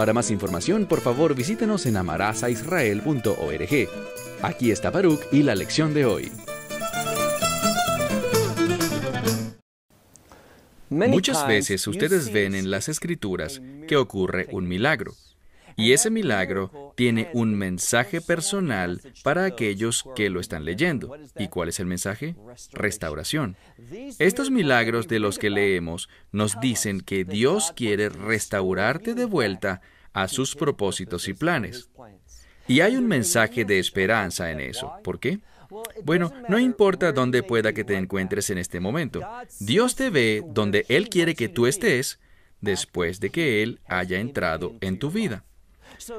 para más información, por favor, visítenos en amarazaisrael.org. Aquí está Baruch y la lección de hoy. Muchas veces ustedes ven en las escrituras que ocurre un milagro. Y ese milagro tiene un mensaje personal para aquellos que lo están leyendo. ¿Y cuál es el mensaje? Restauración. Estos milagros de los que leemos nos dicen que Dios quiere restaurarte de vuelta a sus propósitos y planes. Y hay un mensaje de esperanza en eso. ¿Por qué? Bueno, no importa dónde pueda que te encuentres en este momento. Dios te ve donde Él quiere que tú estés después de que Él haya entrado en tu vida.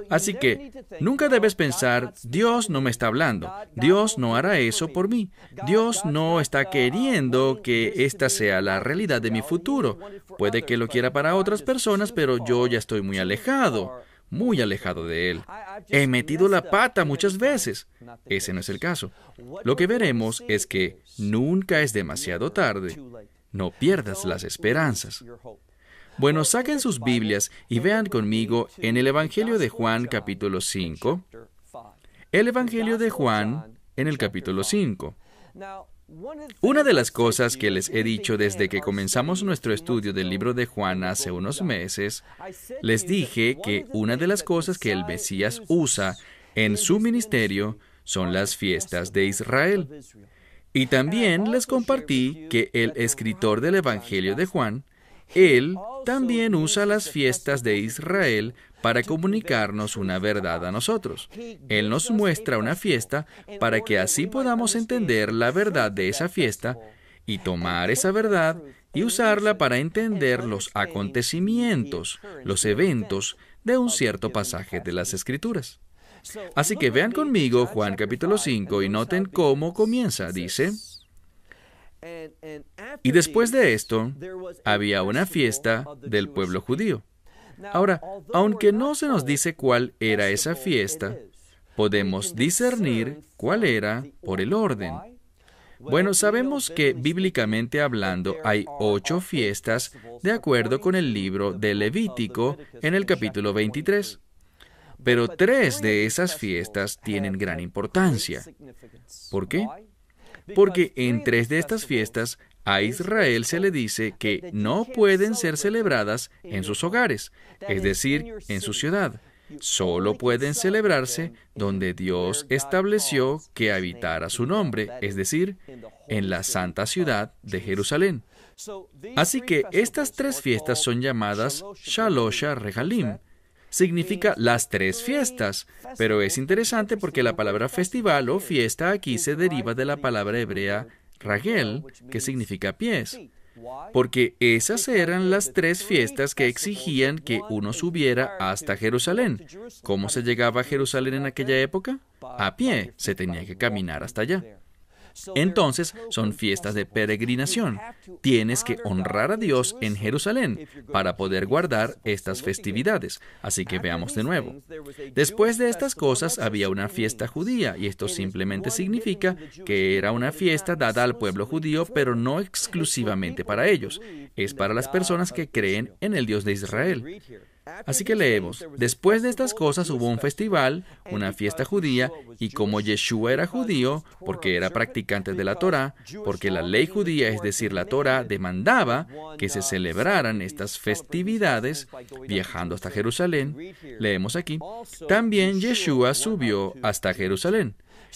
Así que nunca debes pensar, Dios no me está hablando, Dios no hará eso por mí, Dios no está queriendo que esta sea la realidad de mi futuro. Puede que lo quiera para otras personas, pero yo ya estoy muy alejado muy alejado de Él. He metido la pata muchas veces. Ese no es el caso. Lo que veremos es que nunca es demasiado tarde. No pierdas las esperanzas. Bueno, saquen sus Biblias y vean conmigo en el Evangelio de Juan capítulo 5. El Evangelio de Juan en el capítulo 5. Una de las cosas que les he dicho desde que comenzamos nuestro estudio del libro de Juan hace unos meses, les dije que una de las cosas que el Mesías usa en su ministerio son las fiestas de Israel. Y también les compartí que el escritor del Evangelio de Juan él también usa las fiestas de Israel para comunicarnos una verdad a nosotros. Él nos muestra una fiesta para que así podamos entender la verdad de esa fiesta y tomar esa verdad y usarla para entender los acontecimientos, los eventos de un cierto pasaje de las Escrituras. Así que vean conmigo Juan capítulo 5 y noten cómo comienza. Dice, y después de esto, había una fiesta del pueblo judío. Ahora, aunque no se nos dice cuál era esa fiesta, podemos discernir cuál era por el orden. Bueno, sabemos que bíblicamente hablando hay ocho fiestas de acuerdo con el libro de Levítico en el capítulo 23. Pero tres de esas fiestas tienen gran importancia. ¿Por qué? Porque en tres de estas fiestas a Israel se le dice que no pueden ser celebradas en sus hogares, es decir, en su ciudad. Solo pueden celebrarse donde Dios estableció que habitara su nombre, es decir, en la santa ciudad de Jerusalén. Así que estas tres fiestas son llamadas Shalosha Rehalim. significa las tres fiestas, pero es interesante porque la palabra festival o fiesta aquí se deriva de la palabra hebrea Ragel, que significa pies, porque esas eran las tres fiestas que exigían que uno subiera hasta Jerusalén. ¿Cómo se llegaba a Jerusalén en aquella época? A pie, se tenía que caminar hasta allá. Entonces son fiestas de peregrinación. Tienes que honrar a Dios en Jerusalén para poder guardar estas festividades. Así que veamos de nuevo. Después de estas cosas había una fiesta judía y esto simplemente significa que era una fiesta dada al pueblo judío pero no exclusivamente para ellos. Es para las personas que creen en el Dios de Israel. Así que leemos, después de estas cosas hubo un festival, una fiesta judía, y como Yeshua era judío, porque era practicante de la Torah, porque la ley judía, es decir, la Torah, demandaba que se celebraran estas festividades, viajando hasta Jerusalén, leemos aquí, también Yeshua subió hasta Jerusalén.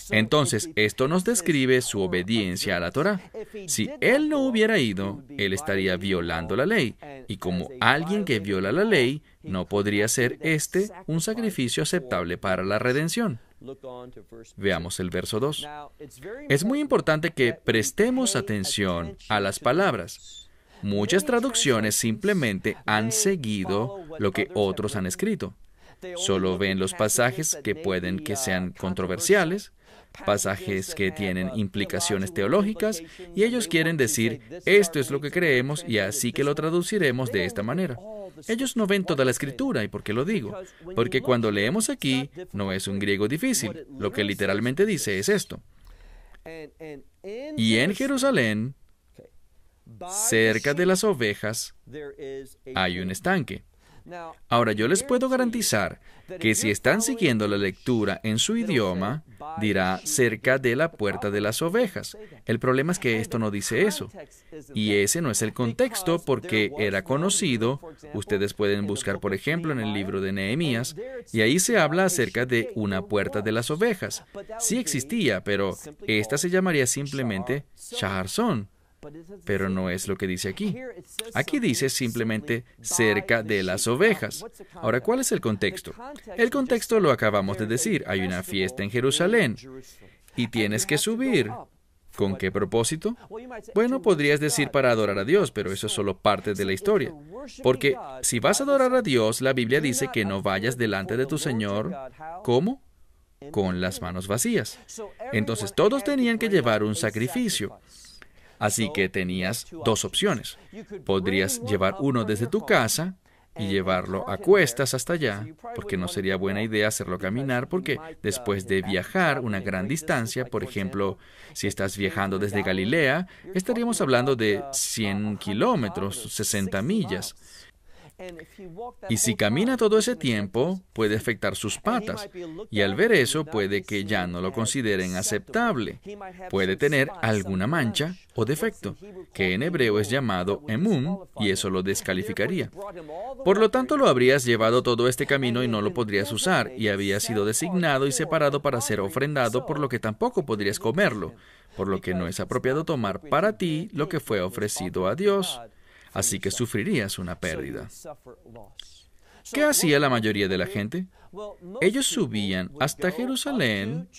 Entonces, esto nos describe su obediencia a la Torah. Si él no hubiera ido, él estaría violando la ley. Y como alguien que viola la ley, ¿No podría ser este un sacrificio aceptable para la redención? Veamos el verso 2. Es muy importante que prestemos atención a las palabras. Muchas traducciones simplemente han seguido lo que otros han escrito. Solo ven los pasajes que pueden que sean controversiales pasajes que tienen implicaciones teológicas y ellos quieren decir, esto es lo que creemos y así que lo traduciremos de esta manera. Ellos no ven toda la escritura, ¿y por qué lo digo? Porque cuando leemos aquí, no es un griego difícil, lo que literalmente dice es esto. Y en Jerusalén, cerca de las ovejas, hay un estanque. Ahora yo les puedo garantizar que si están siguiendo la lectura en su idioma, dirá cerca de la puerta de las ovejas. El problema es que esto no dice eso. Y ese no es el contexto porque era conocido. Ustedes pueden buscar, por ejemplo, en el libro de Nehemías, y ahí se habla acerca de una puerta de las ovejas. Sí existía, pero esta se llamaría simplemente Shaharzón. Pero no es lo que dice aquí. Aquí dice simplemente cerca de las ovejas. Ahora, ¿cuál es el contexto? El contexto lo acabamos de decir. Hay una fiesta en Jerusalén y tienes que subir. ¿Con qué propósito? Bueno, podrías decir para adorar a Dios, pero eso es solo parte de la historia. Porque si vas a adorar a Dios, la Biblia dice que no vayas delante de tu Señor. ¿Cómo? Con las manos vacías. Entonces todos tenían que llevar un sacrificio. Así que tenías dos opciones. Podrías llevar uno desde tu casa y llevarlo a cuestas hasta allá, porque no sería buena idea hacerlo caminar, porque después de viajar una gran distancia, por ejemplo, si estás viajando desde Galilea, estaríamos hablando de 100 kilómetros, 60 millas. Y si camina todo ese tiempo, puede afectar sus patas. Y al ver eso, puede que ya no lo consideren aceptable. Puede tener alguna mancha o defecto, que en hebreo es llamado emum, y eso lo descalificaría. Por lo tanto, lo habrías llevado todo este camino y no lo podrías usar, y había sido designado y separado para ser ofrendado, por lo que tampoco podrías comerlo, por lo que no es apropiado tomar para ti lo que fue ofrecido a Dios así que sufrirías una pérdida. ¿Qué hacía la mayoría de la gente? Ellos subían hasta Jerusalén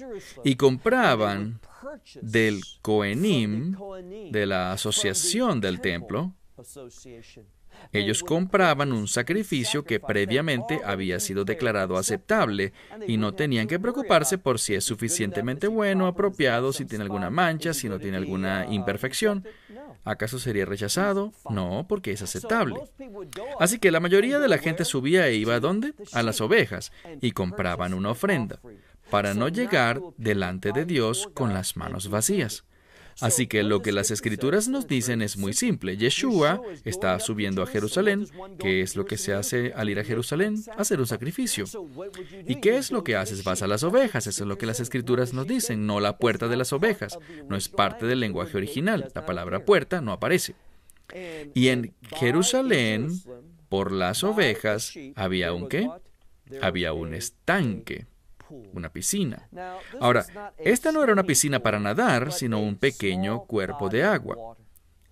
y compraban del Cohenim, de la asociación del templo, ellos compraban un sacrificio que previamente había sido declarado aceptable y no tenían que preocuparse por si es suficientemente bueno, apropiado, si tiene alguna mancha, si no tiene alguna imperfección. ¿Acaso sería rechazado? No, porque es aceptable. Así que la mayoría de la gente subía e iba a dónde? A las ovejas y compraban una ofrenda para no llegar delante de Dios con las manos vacías. Así que lo que las escrituras nos dicen es muy simple. Yeshua está subiendo a Jerusalén, ¿Qué es lo que se hace al ir a Jerusalén, hacer un sacrificio. ¿Y qué es lo que haces? Vas a las ovejas, eso es lo que las escrituras nos dicen, no la puerta de las ovejas. No es parte del lenguaje original, la palabra puerta no aparece. Y en Jerusalén, por las ovejas, había un qué? Había un estanque una piscina. Ahora, esta no era una piscina para nadar, sino un pequeño cuerpo de agua.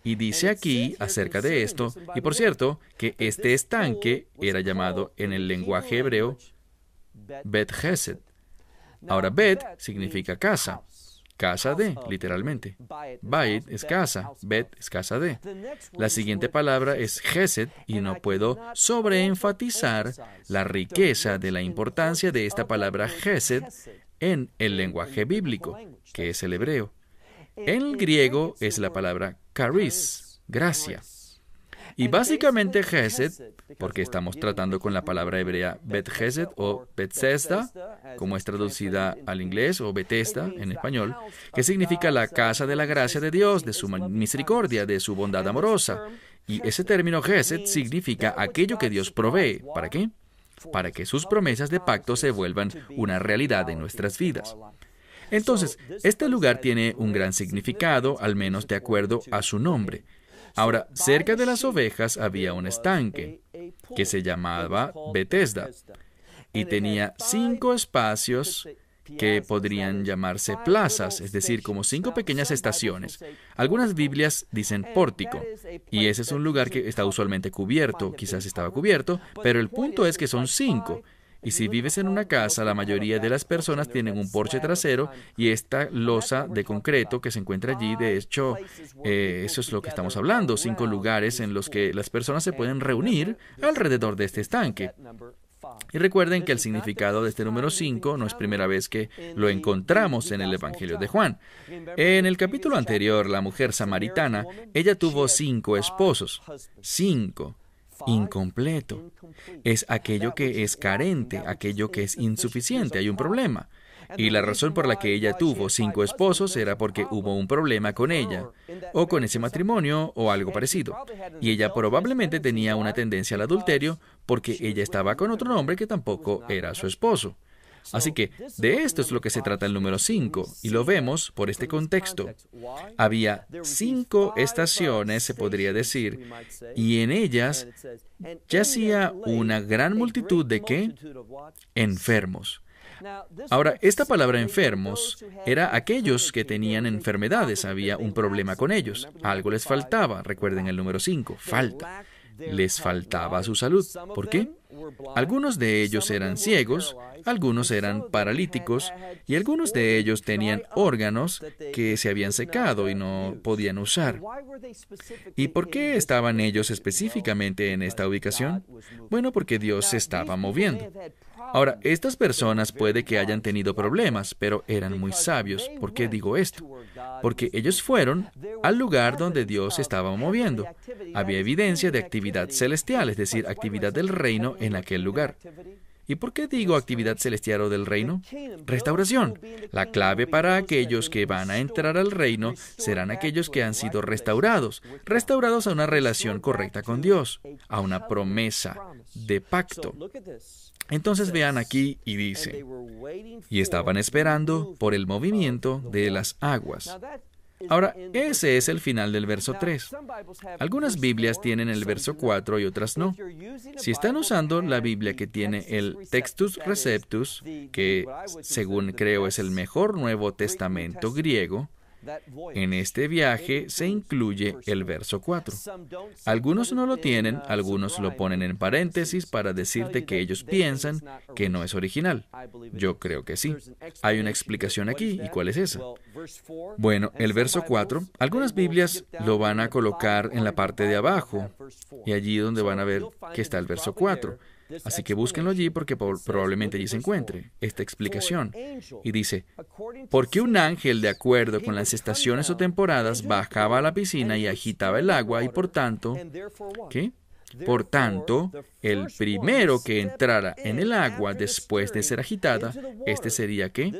Y dice aquí acerca de esto, y por cierto, que este estanque era llamado en el lenguaje hebreo Bet Hesed. Ahora, Bet significa casa casa de, literalmente. Bait es casa, bet es casa de. La siguiente palabra es gesed y no puedo sobreenfatizar la riqueza de la importancia de esta palabra gesed en el lenguaje bíblico, que es el hebreo. En griego es la palabra charis, gracia. Y básicamente Geset, porque estamos tratando con la palabra hebrea Bet o Bethesda, como es traducida al inglés o Bethesda en español, que significa la casa de la gracia de Dios, de su misericordia, de su bondad amorosa. Y ese término Geset significa aquello que Dios provee. ¿Para qué? Para que sus promesas de pacto se vuelvan una realidad en nuestras vidas. Entonces, este lugar tiene un gran significado, al menos de acuerdo a su nombre. Ahora, cerca de las ovejas había un estanque que se llamaba Bethesda y tenía cinco espacios que podrían llamarse plazas, es decir, como cinco pequeñas estaciones. Algunas Biblias dicen pórtico, y ese es un lugar que está usualmente cubierto, quizás estaba cubierto, pero el punto es que son cinco, y si vives en una casa, la mayoría de las personas tienen un porche trasero y esta losa de concreto que se encuentra allí, de hecho, eh, eso es lo que estamos hablando, cinco lugares en los que las personas se pueden reunir alrededor de este estanque. Y recuerden que el significado de este número 5 no es primera vez que lo encontramos en el Evangelio de Juan. En el capítulo anterior, la mujer samaritana, ella tuvo cinco esposos. Cinco incompleto. Es aquello que es carente, aquello que es insuficiente, hay un problema. Y la razón por la que ella tuvo cinco esposos era porque hubo un problema con ella, o con ese matrimonio, o algo parecido. Y ella probablemente tenía una tendencia al adulterio porque ella estaba con otro hombre que tampoco era su esposo. Así que de esto es lo que se trata el número 5 y lo vemos por este contexto. Había cinco estaciones, se podría decir, y en ellas yacía una gran multitud de qué? Enfermos. Ahora, esta palabra enfermos era aquellos que tenían enfermedades, había un problema con ellos, algo les faltaba, recuerden el número 5, falta les faltaba su salud. ¿Por qué? Algunos de ellos eran ciegos, algunos eran paralíticos y algunos de ellos tenían órganos que se habían secado y no podían usar. ¿Y por qué estaban ellos específicamente en esta ubicación? Bueno, porque Dios se estaba moviendo. Ahora, estas personas puede que hayan tenido problemas, pero eran muy sabios. ¿Por qué digo esto? Porque ellos fueron al lugar donde Dios estaba moviendo. Había evidencia de actividad celestial, es decir, actividad del reino en aquel lugar. ¿Y por qué digo actividad celestial o del reino? Restauración. La clave para aquellos que van a entrar al reino serán aquellos que han sido restaurados, restaurados a una relación correcta con Dios, a una promesa de pacto. Entonces vean aquí y dice, y estaban esperando por el movimiento de las aguas. Ahora, ese es el final del verso 3. Algunas Biblias tienen el verso 4 y otras no. Si están usando la Biblia que tiene el Textus Receptus, que según creo es el mejor Nuevo Testamento griego, en este viaje se incluye el verso 4. Algunos no lo tienen, algunos lo ponen en paréntesis para decirte que ellos piensan que no es original. Yo creo que sí. Hay una explicación aquí, ¿y cuál es esa? Bueno, el verso 4, algunas Biblias lo van a colocar en la parte de abajo, y allí donde van a ver que está el verso 4. Así que búsquenlo allí porque probablemente allí se encuentre esta explicación. Y dice, porque un ángel, de acuerdo con las estaciones o temporadas, bajaba a la piscina y agitaba el agua y por tanto, ¿qué? Por tanto, el primero que entrara en el agua después de ser agitada, este sería ¿Qué?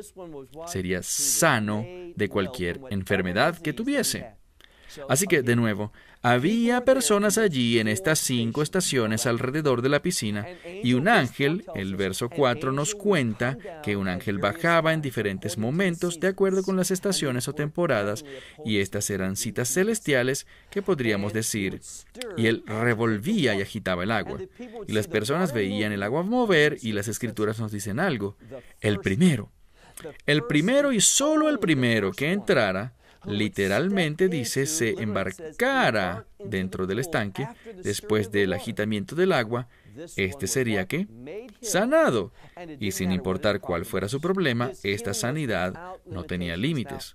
sería sano de cualquier enfermedad que tuviese. Así que, de nuevo, había personas allí en estas cinco estaciones alrededor de la piscina y un ángel, el verso 4 nos cuenta que un ángel bajaba en diferentes momentos de acuerdo con las estaciones o temporadas y estas eran citas celestiales que podríamos decir. Y él revolvía y agitaba el agua. Y las personas veían el agua mover y las escrituras nos dicen algo. El primero. El primero y solo el primero que entrara literalmente dice se embarcara dentro del estanque después del agitamiento del agua este sería que sanado. Y sin importar cuál fuera su problema, esta sanidad no tenía límites.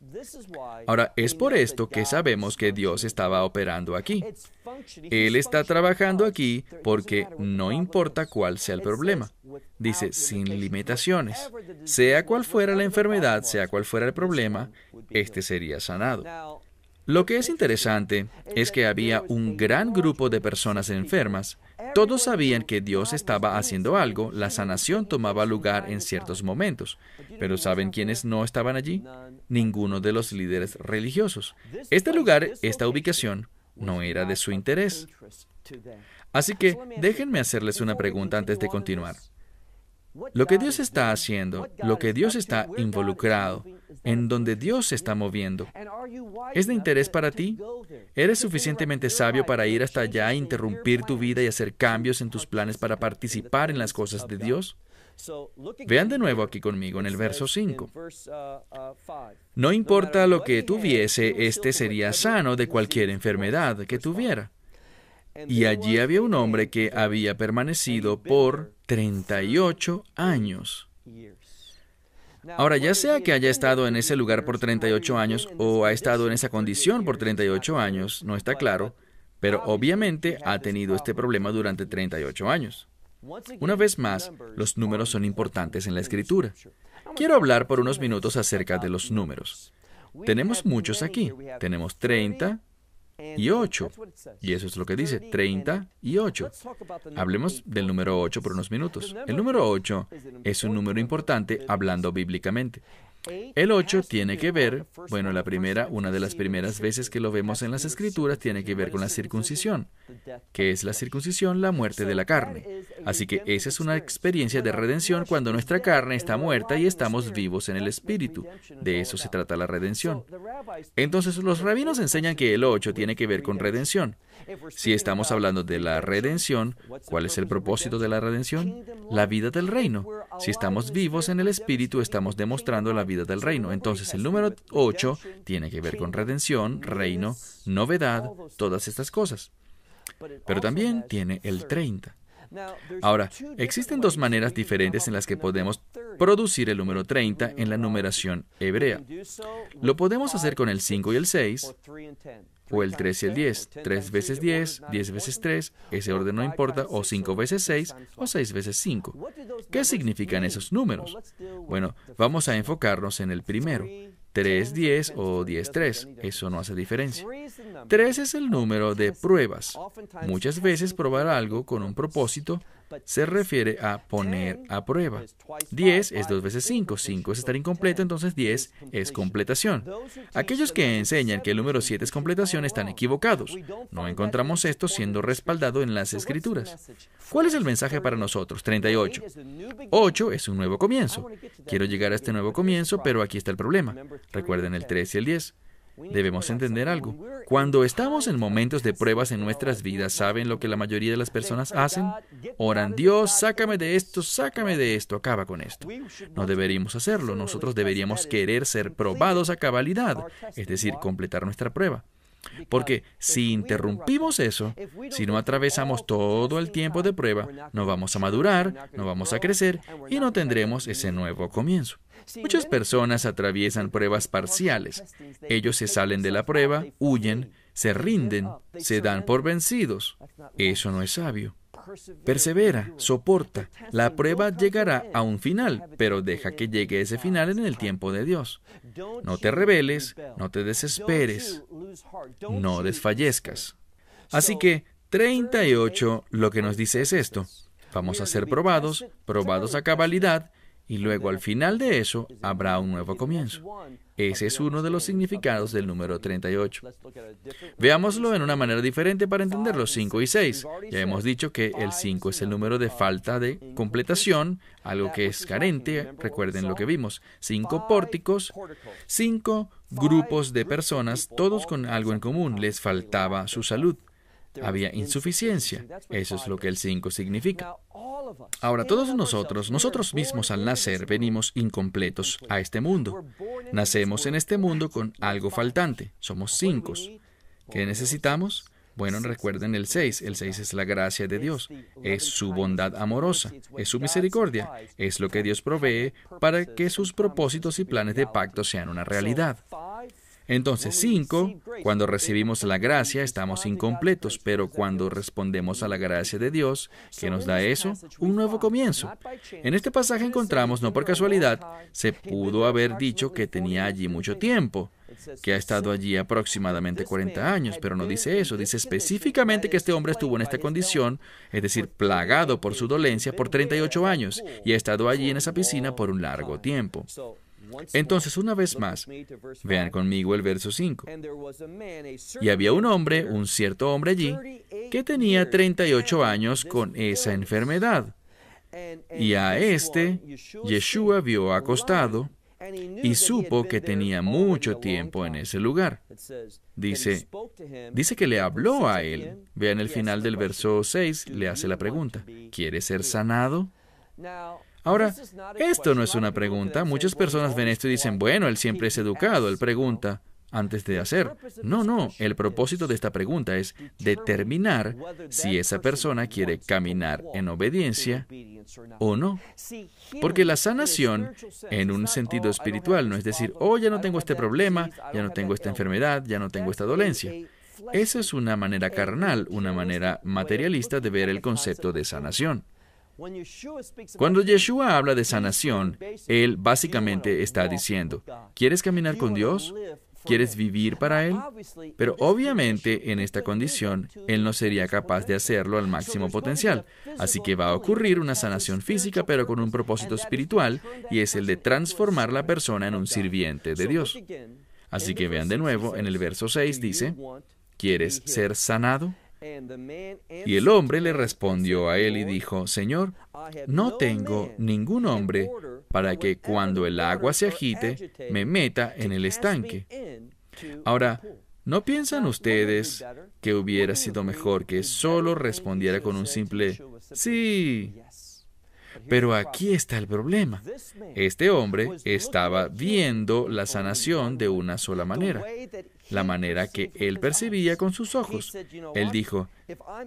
Ahora, es por esto que sabemos que Dios estaba operando aquí. Él está trabajando aquí porque no importa cuál sea el problema. Dice, sin limitaciones. Sea cual fuera la enfermedad, sea cual fuera el problema, este sería sanado. Lo que es interesante es que había un gran grupo de personas enfermas todos sabían que Dios estaba haciendo algo, la sanación tomaba lugar en ciertos momentos, pero ¿saben quiénes no estaban allí? Ninguno de los líderes religiosos. Este lugar, esta ubicación, no era de su interés. Así que déjenme hacerles una pregunta antes de continuar. Lo que Dios está haciendo, lo que Dios está involucrado, en donde Dios se está moviendo. ¿Es de interés para ti? ¿Eres suficientemente sabio para ir hasta allá, e interrumpir tu vida y hacer cambios en tus planes para participar en las cosas de Dios? Vean de nuevo aquí conmigo en el verso 5. No importa lo que tuviese, este sería sano de cualquier enfermedad que tuviera. Y allí había un hombre que había permanecido por 38 años. Ahora, ya sea que haya estado en ese lugar por 38 años o ha estado en esa condición por 38 años, no está claro, pero obviamente ha tenido este problema durante 38 años. Una vez más, los números son importantes en la escritura. Quiero hablar por unos minutos acerca de los números. Tenemos muchos aquí. Tenemos 30, y 8. Y eso es lo que dice, 30 y 8. Hablemos del número 8 por unos minutos. El número 8 es un número importante hablando bíblicamente. El 8 tiene que ver, bueno, la primera, una de las primeras veces que lo vemos en las escrituras tiene que ver con la circuncisión, que es la circuncisión, la muerte de la carne. Así que esa es una experiencia de redención cuando nuestra carne está muerta y estamos vivos en el espíritu. De eso se trata la redención. Entonces los rabinos enseñan que el 8 tiene que ver con redención. Si estamos hablando de la redención, ¿cuál es el propósito de la redención? La vida del reino. Si estamos vivos en el Espíritu, estamos demostrando la vida del reino. Entonces el número 8 tiene que ver con redención, reino, novedad, todas estas cosas. Pero también tiene el 30. Ahora, existen dos maneras diferentes en las que podemos producir el número 30 en la numeración hebrea. Lo podemos hacer con el 5 y el 6, o el 3 y el 10, 3 veces 10, 10 veces 3, ese orden no importa, o 5 veces 6, o 6 veces 5. ¿Qué significan esos números? Bueno, vamos a enfocarnos en el primero. 3.10 o 10.3, eso no hace diferencia. 3 es el número de pruebas. Muchas veces probar algo con un propósito se refiere a poner a prueba. 10 es dos veces 5, 5 es estar incompleto, entonces 10 es completación. Aquellos que enseñan que el número 7 es completación están equivocados. No encontramos esto siendo respaldado en las escrituras. ¿Cuál es el mensaje para nosotros? 38. 8 es un nuevo comienzo. Quiero llegar a este nuevo comienzo, pero aquí está el problema. Recuerden el 3 y el 10. Debemos entender algo. Cuando estamos en momentos de pruebas en nuestras vidas, ¿saben lo que la mayoría de las personas hacen? Oran, Dios, sácame de esto, sácame de esto, acaba con esto. No deberíamos hacerlo, nosotros deberíamos querer ser probados a cabalidad, es decir, completar nuestra prueba. Porque si interrumpimos eso, si no atravesamos todo el tiempo de prueba, no vamos a madurar, no vamos a crecer y no tendremos ese nuevo comienzo. Muchas personas atraviesan pruebas parciales. Ellos se salen de la prueba, huyen, se rinden, se dan por vencidos. Eso no es sabio. Persevera, soporta. La prueba llegará a un final, pero deja que llegue ese final en el tiempo de Dios. No te rebeles, no te desesperes, no desfallezcas. Así que 38 lo que nos dice es esto. Vamos a ser probados, probados a cabalidad, y luego al final de eso habrá un nuevo comienzo. Ese es uno de los significados del número 38. Veámoslo en una manera diferente para entender los 5 y 6. Ya hemos dicho que el 5 es el número de falta de completación, algo que es carente, recuerden lo que vimos. cinco pórticos, cinco grupos de personas, todos con algo en común, les faltaba su salud había insuficiencia. Eso es lo que el 5 significa. Ahora, todos nosotros, nosotros mismos al nacer, venimos incompletos a este mundo. Nacemos en este mundo con algo faltante. Somos cinco. ¿Qué necesitamos? Bueno, recuerden el 6. El 6 es la gracia de Dios, es su bondad amorosa, es su misericordia, es lo que Dios provee para que sus propósitos y planes de pacto sean una realidad. Entonces, cinco, cuando recibimos la gracia estamos incompletos, pero cuando respondemos a la gracia de Dios, que nos da eso? Un nuevo comienzo. En este pasaje encontramos, no por casualidad, se pudo haber dicho que tenía allí mucho tiempo que ha estado allí aproximadamente 40 años, pero no dice eso, dice específicamente que este hombre estuvo en esta condición, es decir, plagado por su dolencia por 38 años y ha estado allí en esa piscina por un largo tiempo. Entonces, una vez más, vean conmigo el verso 5. Y había un hombre, un cierto hombre allí, que tenía 38 años con esa enfermedad. Y a este, Yeshua vio acostado y supo que tenía mucho tiempo en ese lugar. Dice, dice que le habló a él. Vean el final del verso 6, le hace la pregunta, ¿quiere ser sanado? Ahora, esto no es una pregunta. Muchas personas ven esto y dicen, bueno, él siempre es educado, él pregunta antes de hacer. No, no, el propósito de esta pregunta es determinar si esa persona quiere caminar en obediencia o no. Porque la sanación en un sentido espiritual no es decir, oh, ya no tengo este problema, ya no tengo esta enfermedad, ya no tengo esta dolencia. Esa es una manera carnal, una manera materialista de ver el concepto de sanación. Cuando Yeshua habla de sanación, él básicamente está diciendo, ¿quieres caminar con Dios? ¿Quieres vivir para Él? Pero obviamente en esta condición, Él no sería capaz de hacerlo al máximo potencial. Así que va a ocurrir una sanación física, pero con un propósito espiritual, y es el de transformar la persona en un sirviente de Dios. Así que vean de nuevo, en el verso 6 dice, ¿quieres ser sanado? Y el hombre le respondió a él y dijo, Señor, no tengo ningún hombre para que cuando el agua se agite me meta en el estanque. Ahora, ¿no piensan ustedes que hubiera sido mejor que solo respondiera con un simple sí? Pero aquí está el problema. Este hombre estaba viendo la sanación de una sola manera la manera que él percibía con sus ojos. Él dijo,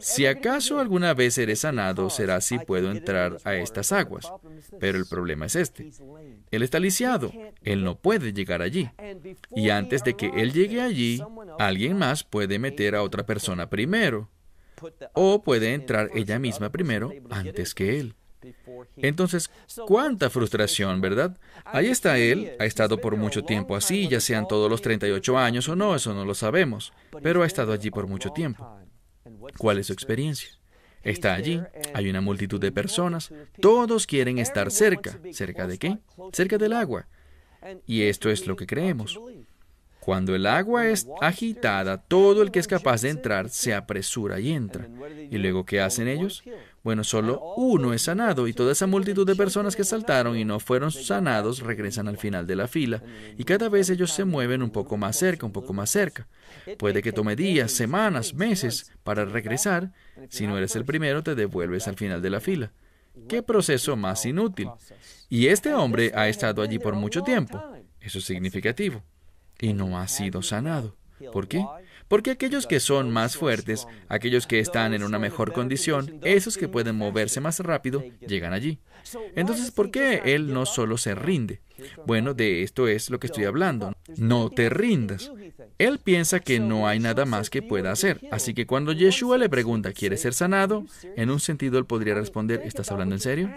si acaso alguna vez seré sanado, será si puedo entrar a estas aguas. Pero el problema es este. Él está lisiado, él no puede llegar allí. Y antes de que él llegue allí, alguien más puede meter a otra persona primero. O puede entrar ella misma primero antes que él. Entonces, cuánta frustración, ¿verdad? Ahí está él, ha estado por mucho tiempo así, ya sean todos los 38 años o no, eso no lo sabemos, pero ha estado allí por mucho tiempo. ¿Cuál es su experiencia? Está allí, hay una multitud de personas, todos quieren estar cerca. ¿Cerca de qué? Cerca del agua. Y esto es lo que creemos. Cuando el agua es agitada, todo el que es capaz de entrar se apresura y entra. ¿Y luego qué hacen ellos? Bueno, solo uno es sanado y toda esa multitud de personas que saltaron y no fueron sanados regresan al final de la fila y cada vez ellos se mueven un poco más cerca, un poco más cerca. Puede que tome días, semanas, meses para regresar. Si no eres el primero, te devuelves al final de la fila. ¿Qué proceso más inútil? Y este hombre ha estado allí por mucho tiempo. Eso es significativo. Y no ha sido sanado. ¿Por qué? Porque aquellos que son más fuertes, aquellos que están en una mejor condición, esos que pueden moverse más rápido, llegan allí. Entonces, ¿por qué él no solo se rinde? Bueno, de esto es lo que estoy hablando. No te rindas. Él piensa que no hay nada más que pueda hacer. Así que cuando Yeshua le pregunta, ¿quieres ser sanado? En un sentido él podría responder, ¿estás hablando en serio?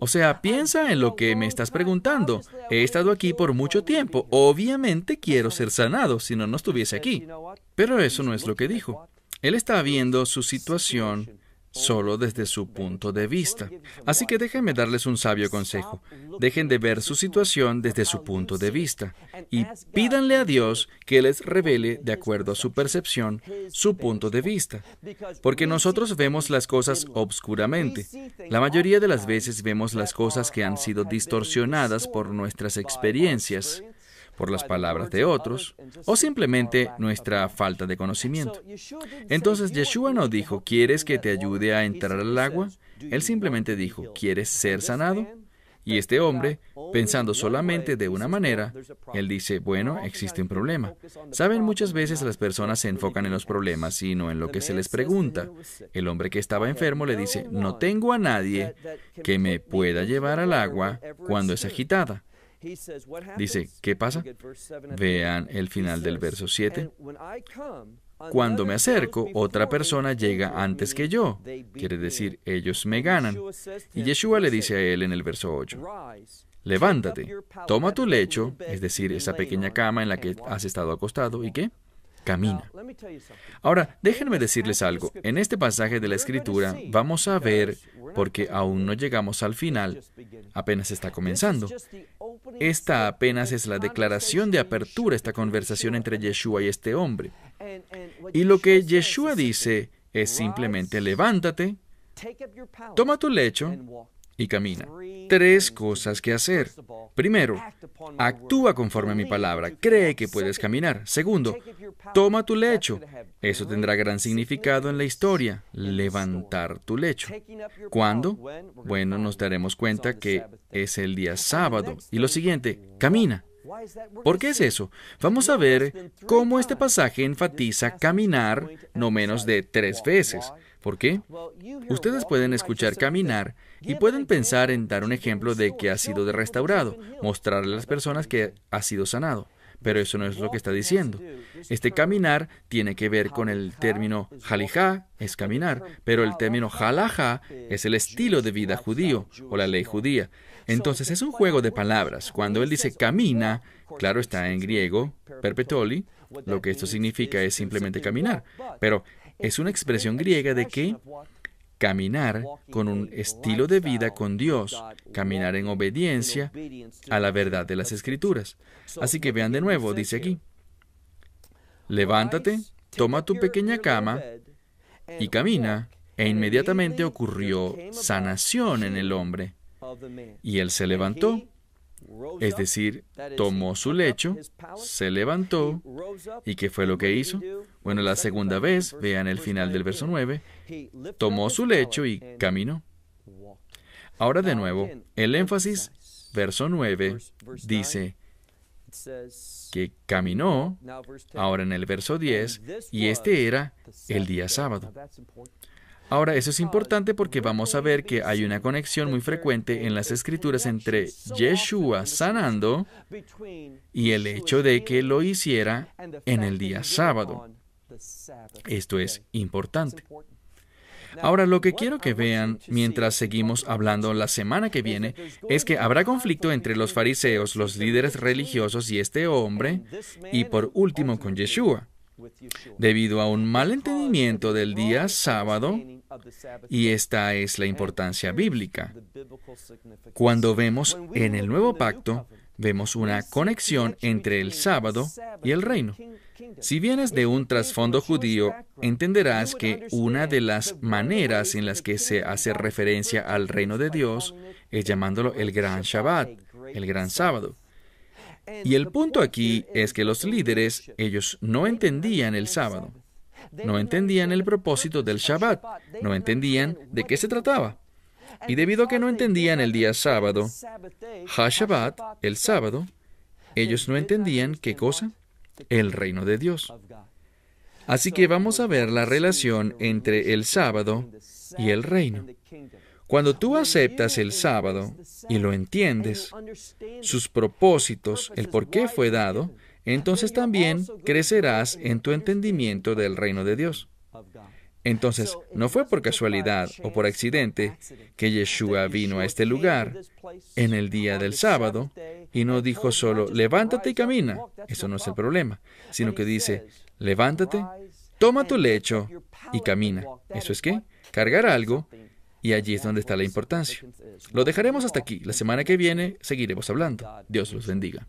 O sea, piensa en lo que me estás preguntando. He estado aquí por mucho tiempo. Obviamente quiero ser sanado, si no, no estuviese aquí. Pero eso no es lo que dijo. Él está viendo su situación solo desde su punto de vista. Así que déjenme darles un sabio consejo. Dejen de ver su situación desde su punto de vista y pídanle a Dios que les revele, de acuerdo a su percepción, su punto de vista. Porque nosotros vemos las cosas obscuramente. La mayoría de las veces vemos las cosas que han sido distorsionadas por nuestras experiencias por las palabras de otros, o simplemente nuestra falta de conocimiento. Entonces Yeshua no dijo, ¿quieres que te ayude a entrar al agua? Él simplemente dijo, ¿quieres ser sanado? Y este hombre, pensando solamente de una manera, él dice, bueno, existe un problema. Saben, muchas veces las personas se enfocan en los problemas y no en lo que se les pregunta. El hombre que estaba enfermo le dice, no tengo a nadie que me pueda llevar al agua cuando es agitada. Dice, ¿qué pasa? Vean el final del verso 7. Cuando me acerco, otra persona llega antes que yo. Quiere decir, ellos me ganan. Y Yeshua le dice a él en el verso 8, levántate, toma tu lecho, es decir, esa pequeña cama en la que has estado acostado, ¿y qué? Camina. Ahora, déjenme decirles algo. En este pasaje de la escritura vamos a ver, porque aún no llegamos al final, apenas está comenzando. Esta apenas es la declaración de apertura, esta conversación entre Yeshua y este hombre. Y lo que Yeshua dice es simplemente levántate, toma tu lecho y camina. Tres cosas que hacer. Primero, actúa conforme a mi palabra, cree que puedes caminar. Segundo, toma tu lecho. Eso tendrá gran significado en la historia, levantar tu lecho. ¿Cuándo? Bueno, nos daremos cuenta que es el día sábado. Y lo siguiente, camina. ¿Por qué es eso? Vamos a ver cómo este pasaje enfatiza caminar no menos de tres veces. ¿Por qué? Ustedes pueden escuchar caminar y pueden pensar en dar un ejemplo de que ha sido restaurado, mostrarle a las personas que ha sido sanado. Pero eso no es lo que está diciendo. Este caminar tiene que ver con el término halijá, es caminar, pero el término halajá es el estilo de vida judío o la ley judía. Entonces es un juego de palabras. Cuando él dice camina, claro está en griego, perpetoli, lo que esto significa es simplemente caminar, pero es una expresión griega de que caminar con un estilo de vida con Dios, caminar en obediencia a la verdad de las escrituras. Así que vean de nuevo, dice aquí, levántate, toma tu pequeña cama y camina, e inmediatamente ocurrió sanación en el hombre. Y él se levantó, es decir, tomó su lecho, se levantó, ¿y qué fue lo que hizo? Bueno, la segunda vez, vean el final del verso 9, tomó su lecho y caminó. Ahora de nuevo, el énfasis, verso 9, dice que caminó, ahora en el verso 10, y este era el día sábado. Ahora, eso es importante porque vamos a ver que hay una conexión muy frecuente en las escrituras entre Yeshua sanando y el hecho de que lo hiciera en el día sábado. Esto es importante. Ahora, lo que quiero que vean mientras seguimos hablando la semana que viene es que habrá conflicto entre los fariseos, los líderes religiosos y este hombre, y por último con Yeshua debido a un mal entendimiento del día sábado, y esta es la importancia bíblica. Cuando vemos en el nuevo pacto vemos una conexión entre el sábado y el reino. Si vienes de un trasfondo judío, entenderás que una de las maneras en las que se hace referencia al reino de Dios es llamándolo el gran Shabbat, el gran sábado. Y el punto aquí es que los líderes, ellos no entendían el sábado, no entendían el propósito del Shabbat, no entendían de qué se trataba. Y debido a que no entendían el día sábado, Hashabat, el sábado, ellos no entendían qué cosa, el reino de Dios. Así que vamos a ver la relación entre el sábado y el reino. Cuando tú aceptas el sábado y lo entiendes, sus propósitos, el por qué fue dado, entonces también crecerás en tu entendimiento del reino de Dios. Entonces, no fue por casualidad o por accidente que Yeshua vino a este lugar en el día del sábado y no dijo solo, levántate y camina. Eso no es el problema, sino que dice, levántate, toma tu lecho y camina. ¿Eso es qué? Cargar algo y allí es donde está la importancia. Lo dejaremos hasta aquí. La semana que viene seguiremos hablando. Dios los bendiga.